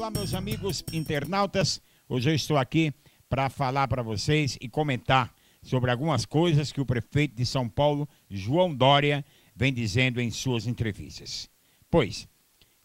Olá, meus amigos internautas. Hoje eu estou aqui para falar para vocês e comentar sobre algumas coisas que o prefeito de São Paulo, João Dória, vem dizendo em suas entrevistas. Pois,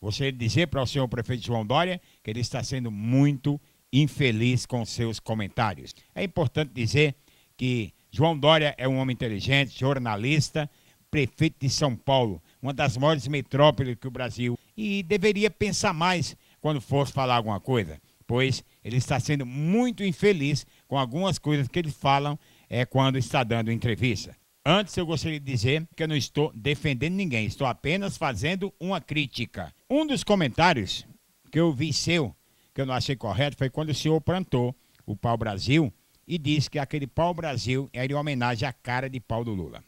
gostaria de dizer para o senhor prefeito João Dória que ele está sendo muito infeliz com seus comentários. É importante dizer que João Dória é um homem inteligente, jornalista, prefeito de São Paulo, uma das maiores metrópoles que o Brasil, e deveria pensar mais quando fosse falar alguma coisa, pois ele está sendo muito infeliz com algumas coisas que eles falam é, quando está dando entrevista. Antes, eu gostaria de dizer que eu não estou defendendo ninguém, estou apenas fazendo uma crítica. Um dos comentários que eu vi seu, que eu não achei correto, foi quando o senhor plantou o pau-brasil e disse que aquele pau-brasil era em homenagem à cara de pau do Lula.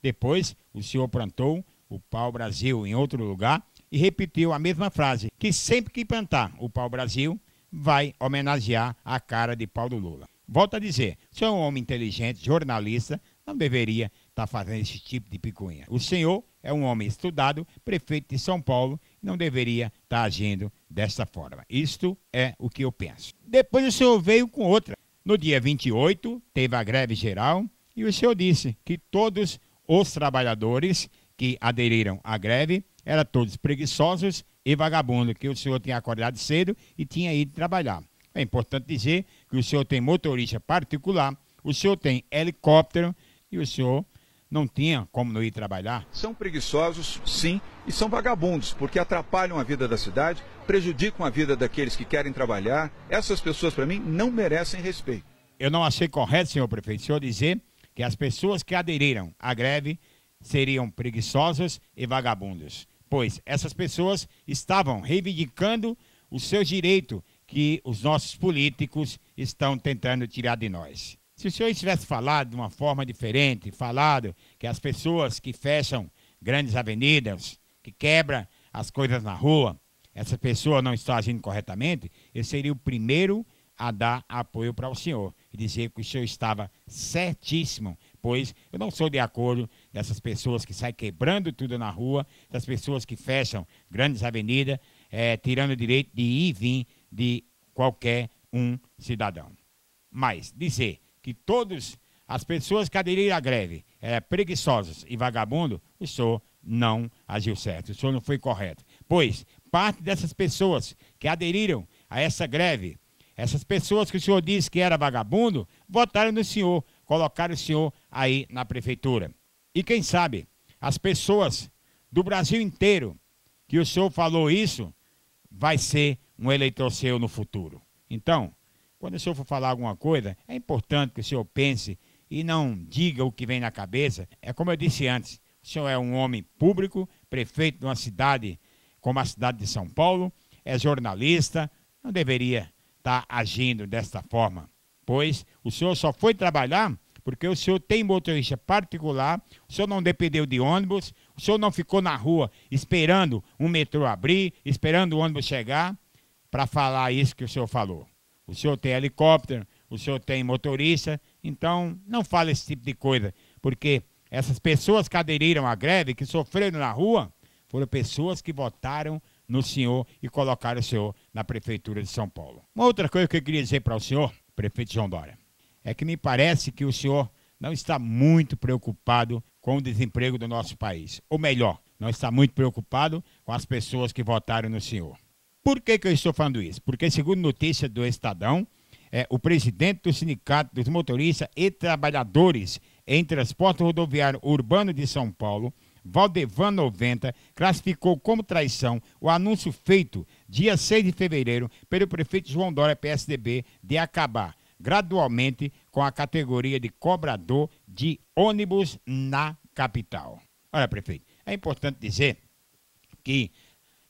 Depois, o senhor plantou o pau-brasil em outro lugar e repetiu a mesma frase, que sempre que plantar o pau-brasil, vai homenagear a cara de Paulo Lula. Volto a dizer, se é um homem inteligente, jornalista, não deveria estar tá fazendo esse tipo de picuinha. O senhor é um homem estudado, prefeito de São Paulo, não deveria estar tá agindo desta forma. Isto é o que eu penso. Depois o senhor veio com outra. No dia 28, teve a greve geral e o senhor disse que todos os trabalhadores que aderiram à greve eram todos preguiçosos e vagabundos, que o senhor tinha acordado cedo e tinha ido trabalhar. É importante dizer que o senhor tem motorista particular, o senhor tem helicóptero e o senhor não tinha como não ir trabalhar. São preguiçosos, sim, e são vagabundos, porque atrapalham a vida da cidade, prejudicam a vida daqueles que querem trabalhar. Essas pessoas, para mim, não merecem respeito. Eu não achei correto, senhor prefeito, o senhor dizer que as pessoas que aderiram à greve seriam preguiçosas e vagabundos pois essas pessoas estavam reivindicando o seu direito que os nossos políticos estão tentando tirar de nós. Se o senhor tivesse falado de uma forma diferente, falado que as pessoas que fecham grandes avenidas, que quebram as coisas na rua, essas pessoas não estão agindo corretamente, eu seria o primeiro a dar apoio para o senhor e dizer que o senhor estava certíssimo, pois eu não sou de acordo dessas pessoas que saem quebrando tudo na rua, das pessoas que fecham grandes avenidas, é, tirando o direito de ir e vir de qualquer um cidadão. Mas dizer que todas as pessoas que aderiram à greve é, preguiçosas e vagabundo, o senhor não agiu certo, o senhor não foi correto. Pois parte dessas pessoas que aderiram a essa greve, essas pessoas que o senhor disse que era vagabundo, votaram no senhor, colocaram o senhor aí na prefeitura. E quem sabe as pessoas do Brasil inteiro que o senhor falou isso vai ser um eleitor seu no futuro. Então, quando o senhor for falar alguma coisa, é importante que o senhor pense e não diga o que vem na cabeça. É como eu disse antes, o senhor é um homem público, prefeito de uma cidade como a cidade de São Paulo, é jornalista, não deveria estar tá agindo desta forma, pois o senhor só foi trabalhar porque o senhor tem motorista particular, o senhor não dependeu de ônibus, o senhor não ficou na rua esperando um metrô abrir, esperando o ônibus chegar, para falar isso que o senhor falou. O senhor tem helicóptero, o senhor tem motorista, então não fale esse tipo de coisa, porque essas pessoas que aderiram à greve, que sofreram na rua, foram pessoas que votaram no senhor e colocaram o senhor na prefeitura de São Paulo. Uma outra coisa que eu queria dizer para o senhor, prefeito João Dória é que me parece que o senhor não está muito preocupado com o desemprego do nosso país. Ou melhor, não está muito preocupado com as pessoas que votaram no senhor. Por que, que eu estou falando isso? Porque, segundo notícia do Estadão, é, o presidente do Sindicato dos Motoristas e Trabalhadores em Transporte Rodoviário Urbano de São Paulo, Valdevan 90 classificou como traição o anúncio feito dia 6 de fevereiro pelo prefeito João Dória, PSDB, de acabar gradualmente com a categoria de cobrador de ônibus na capital. Olha, prefeito, é importante dizer que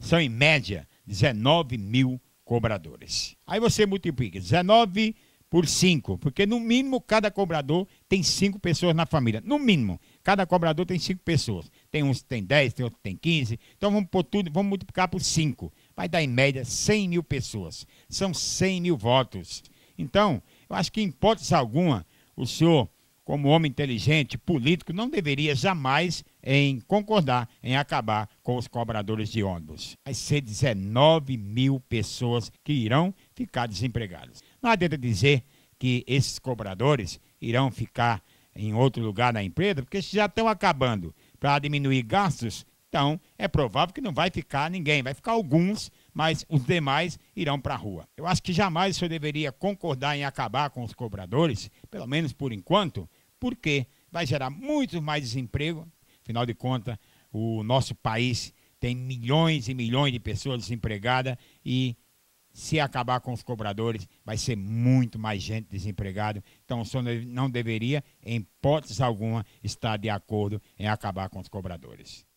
são, em média, 19 mil cobradores. Aí você multiplica 19 por 5, porque no mínimo cada cobrador tem 5 pessoas na família. No mínimo, cada cobrador tem 5 pessoas. Tem uns que tem 10, tem outros que tem 15. Então vamos por tudo, vamos multiplicar por 5. Vai dar em média 100 mil pessoas. São 100 mil votos. Então, eu acho que, em hipótese alguma, o senhor, como homem inteligente, político, não deveria jamais em concordar em acabar com os cobradores de ônibus. Vai ser 19 mil pessoas que irão ficar desempregadas. Não adianta dizer que esses cobradores irão ficar em outro lugar da empresa, porque já estão acabando. Para diminuir gastos, então é provável que não vai ficar ninguém, vai ficar alguns mas os demais irão para a rua. Eu acho que jamais senhor deveria concordar em acabar com os cobradores, pelo menos por enquanto, porque vai gerar muito mais desemprego. Afinal de contas, o nosso país tem milhões e milhões de pessoas desempregadas e se acabar com os cobradores, vai ser muito mais gente desempregada. Então, o senhor não deveria, em hipótese alguma, estar de acordo em acabar com os cobradores.